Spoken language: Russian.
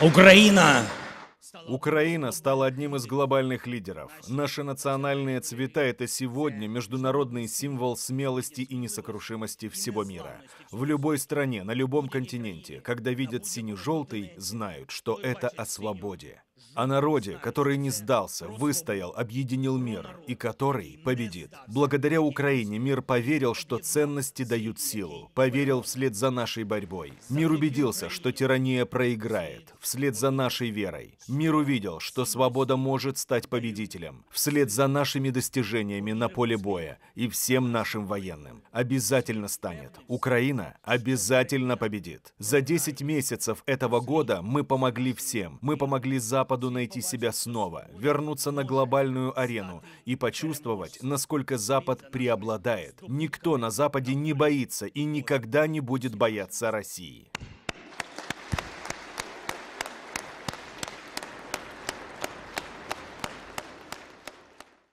Украина! Украина стала одним из глобальных лидеров. Наши национальные цвета — это сегодня международный символ смелости и несокрушимости всего мира. В любой стране, на любом континенте, когда видят сине-желтый, знают, что это о свободе о народе, который не сдался, выстоял, объединил мир и который победит. Благодаря Украине мир поверил, что ценности дают силу, поверил вслед за нашей борьбой. Мир убедился, что тирания проиграет, вслед за нашей верой. Мир увидел, что свобода может стать победителем, вслед за нашими достижениями на поле боя и всем нашим военным обязательно станет. Украина обязательно победит. За 10 месяцев этого года мы помогли всем. Мы помогли Западу найти себя снова, вернуться на глобальную арену и почувствовать, насколько Запад преобладает. Никто на Западе не боится и никогда не будет бояться России.